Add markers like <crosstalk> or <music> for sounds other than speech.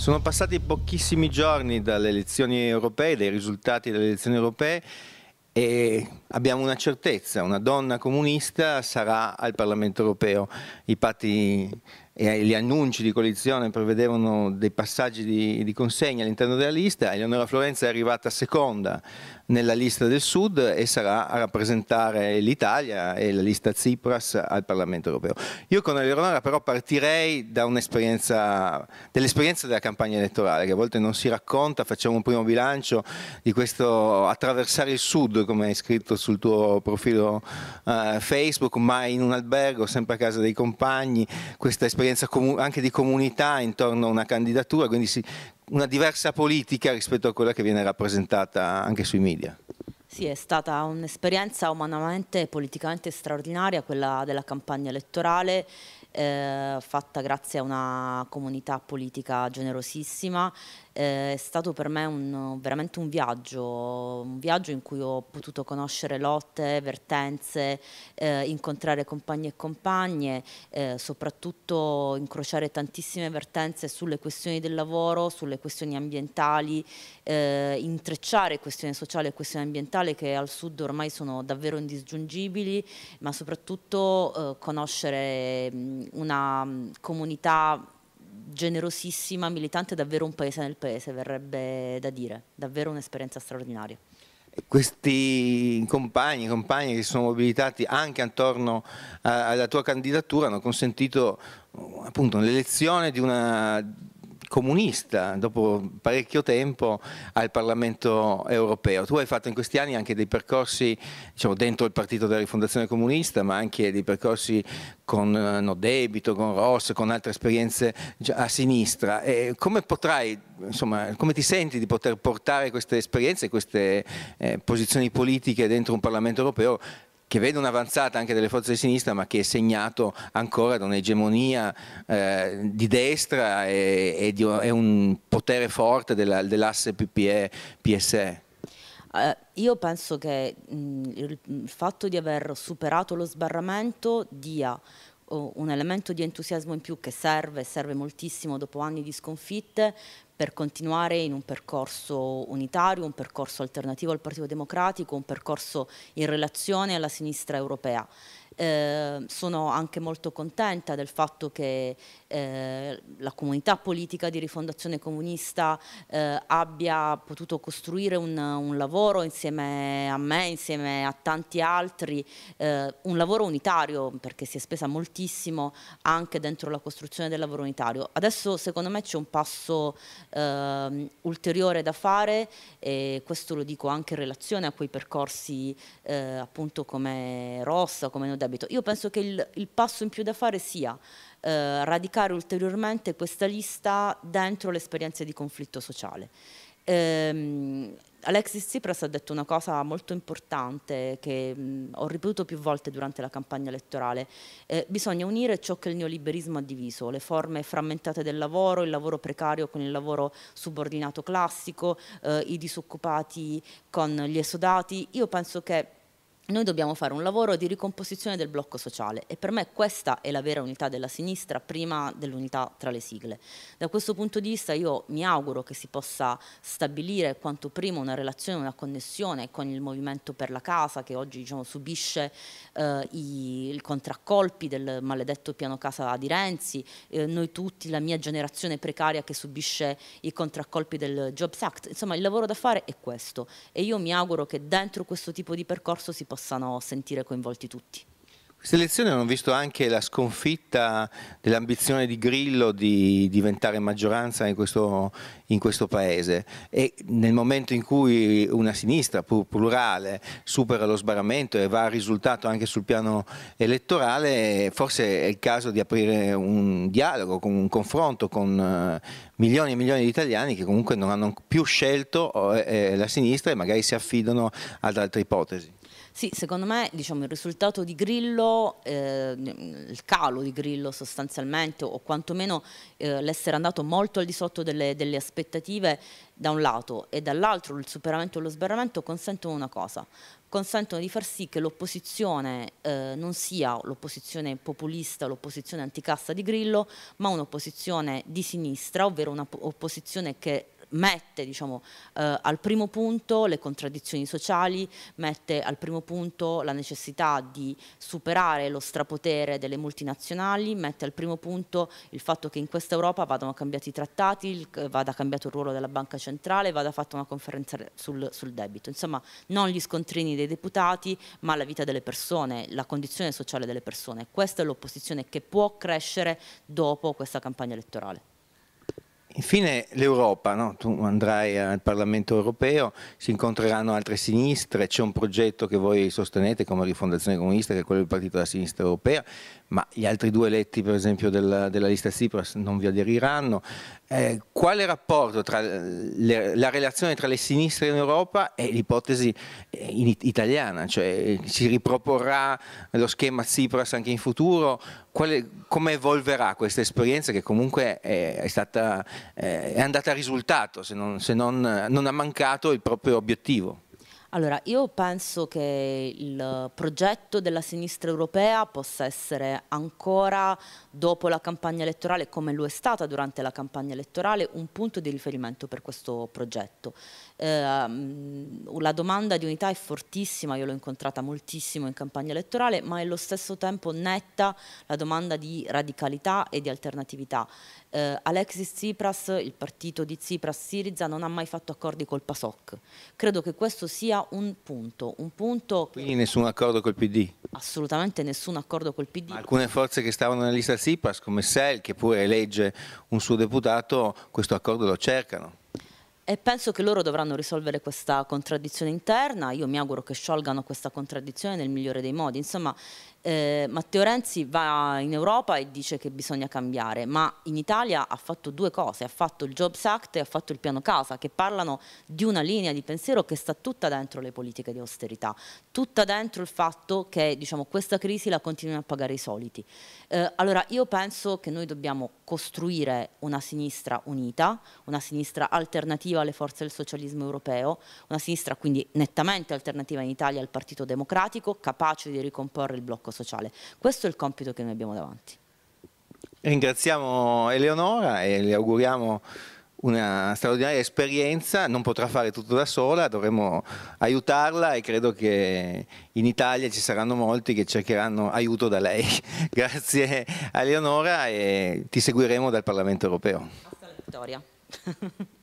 Sono passati pochissimi giorni dalle elezioni europee, dai risultati delle elezioni europee e abbiamo una certezza, una donna comunista sarà al Parlamento europeo. I patti e gli annunci di coalizione prevedevano dei passaggi di, di consegna all'interno della lista, Eleonora Florenza è arrivata seconda nella lista del Sud e sarà a rappresentare l'Italia e la lista Tsipras al Parlamento europeo. Io con Eleonora però partirei dall'esperienza dell della campagna elettorale, che a volte non si racconta, facciamo un primo bilancio di questo attraversare il Sud, come hai scritto sul tuo profilo uh, Facebook, mai in un albergo, sempre a casa dei compagni, questa esperienza convivenza anche di comunità intorno a una candidatura, quindi si, una diversa politica rispetto a quella che viene rappresentata anche sui media. Sì, è stata un'esperienza umanamente e politicamente straordinaria quella della campagna elettorale eh, fatta grazie a una comunità politica generosissima. Eh, è stato per me un, veramente un viaggio, un viaggio in cui ho potuto conoscere lotte, vertenze, eh, incontrare compagni e compagne, eh, soprattutto incrociare tantissime vertenze sulle questioni del lavoro, sulle questioni ambientali, eh, intrecciare questione sociale e questione ambientale che al sud ormai sono davvero indisgiungibili, ma soprattutto eh, conoscere una mm, comunità generosissima, militante, davvero un paese nel paese, verrebbe da dire, davvero un'esperienza straordinaria. Questi compagni, compagni che si sono mobilitati anche attorno eh, alla tua candidatura hanno consentito mm, appunto l'elezione di una comunista dopo parecchio tempo al Parlamento europeo. Tu hai fatto in questi anni anche dei percorsi diciamo, dentro il partito della rifondazione comunista, ma anche dei percorsi con eh, no, Debito, con Ross, con altre esperienze a sinistra. E come potrai, insomma, come ti senti di poter portare queste esperienze, queste eh, posizioni politiche dentro un Parlamento europeo che vede un'avanzata anche delle forze di sinistra ma che è segnato ancora da un'egemonia eh, di destra e, e, di, e, un potere forte dell'asse PPE-PSE? Uh, eh, io penso che mh, mm, mm, il fatto di aver superato lo sbarramento dia oh, un elemento di entusiasmo in più che serve, serve moltissimo dopo anni di sconfitte per continuare in un percorso unitario, un percorso alternativo al Partito Democratico, un percorso in relazione alla sinistra europea. Ehm, sono anche molto contenta del fatto che eh, la comunità politica di rifondazione comunista eh, abbia potuto costruire un, un, lavoro insieme a me, insieme a tanti altri, eh, un lavoro unitario perché si è spesa moltissimo anche dentro la costruzione del lavoro unitario. Adesso secondo me c'è un passo ehm, ulteriore da fare e questo lo dico anche in relazione a quei percorsi eh, appunto come Rossa, come debito. Io penso che il, il passo in più da fare sia eh, radicare ulteriormente questa lista dentro le esperienze di conflitto sociale. Ehm, Alexis Tsipras ha detto una cosa molto importante che mh, mm, ho ripetuto più volte durante la campagna elettorale. Eh, bisogna unire ciò che il neoliberismo ha diviso, le forme frammentate del lavoro, il lavoro precario con il lavoro subordinato classico, eh, i disoccupati con gli esodati. Io penso che noi dobbiamo fare un lavoro di ricomposizione del blocco sociale e per me questa è la vera unità della sinistra prima dell'unità tra le sigle. Da questo punto di vista io mi auguro che si possa stabilire quanto prima una relazione, una connessione con il movimento per la casa che oggi diciamo, subisce eh, i contraccolpi del maledetto piano casa di Renzi, eh, noi tutti, la mia generazione precaria che subisce i contraccolpi del Jobs Act. Insomma il lavoro da fare è questo e io mi auguro che dentro questo tipo di percorso si possa possano sentire coinvolti tutti. Queste elezioni hanno visto anche la sconfitta dell'ambizione di Grillo di diventare maggioranza in questo, in questo, paese e nel momento in cui una sinistra pur plurale supera lo sbarramento e va a risultato anche sul piano elettorale, forse è il caso di aprire un dialogo, un confronto con eh, milioni e milioni di italiani che comunque non hanno più scelto eh, eh, la sinistra e magari si affidano ad altre ipotesi. Sì, secondo me diciamo, il risultato di Grillo, eh, il calo di Grillo sostanzialmente, o quantomeno eh, l'essere andato molto al di sotto delle, delle aspettative da un lato e dall'altro il superamento e lo sbarramento consentono una cosa, consentono di far sì che l'opposizione eh, non sia l'opposizione populista, l'opposizione anticassa di Grillo, ma un'opposizione di sinistra, ovvero un'opposizione che mette diciamo, eh, al primo punto le contraddizioni sociali, mette al primo punto la necessità di superare lo strapotere delle multinazionali, mette al primo punto il fatto che in questa Europa vadano cambiati i trattati, vada cambiato il ruolo della banca centrale, vada fatta una conferenza sul, sul debito. Insomma, non gli scontrini dei deputati, ma la vita delle persone, la condizione sociale delle persone. Questa è l'opposizione che può crescere dopo questa campagna elettorale. Infine l'Europa, no? tu andrai al Parlamento europeo, si incontreranno altre sinistre, c'è un progetto che voi sostenete come Rifondazione Comunista che è quello del Partito della Sinistra Europea, ma gli altri due eletti per esempio della, della lista Tsipras non vi aderiranno. Eh, quale rapporto tra le, la relazione tra le sinistre in Europa e l'ipotesi eh, italiana? Cioè si riproporrà lo schema Tsipras anche in futuro quale, come evolverà questa esperienza che comunque è, è, stata, eh, è andata a risultato se, non, se non, non ha mancato il proprio obiettivo? Allora, io penso che il progetto della sinistra europea possa essere ancora, dopo la campagna elettorale, come lo è stata durante la campagna elettorale, un punto di riferimento per questo progetto. Eh, la domanda di unità è fortissima, io l'ho incontrata moltissimo in campagna elettorale, ma è allo stesso tempo netta la domanda di radicalità e di alternatività. Eh, Alexis Tsipras, il partito di Tsipras Siriza, non ha mai fatto accordi col PASOK. Credo che questo sia un punto. Un punto che... Quindi nessun accordo col PD? Assolutamente nessun accordo col PD. Alcune forze che stavano nella lista SIPAS, come SEL, che pure elegge un suo deputato, questo accordo lo cercano. E penso che loro dovranno risolvere questa contraddizione interna, io mi auguro che sciolgano questa contraddizione nel migliore dei modi. Insomma, eh, Matteo Renzi va in Europa e dice che bisogna cambiare, ma in Italia ha fatto due cose, ha fatto il Jobs Act e ha fatto il piano casa, che parlano di una linea di pensiero che sta tutta dentro le politiche di austerità, tutta dentro il fatto che diciamo, questa crisi la continuano a pagare i soliti. Eh, allora io penso che noi dobbiamo costruire una sinistra unita, una sinistra alternativa alle forze del socialismo europeo, una sinistra quindi nettamente alternativa in Italia al Partito Democratico, capace di ricomporre il blocco sociale. Questo è il compito che noi abbiamo davanti. Ringraziamo Eleonora e le auguriamo una straordinaria esperienza, non potrà fare tutto da sola, dovremo aiutarla e credo che in Italia ci saranno molti che cercheranno aiuto da lei. <laughs> Grazie a Eleonora e ti seguiremo dal Parlamento europeo. Hasta la vittoria. <laughs>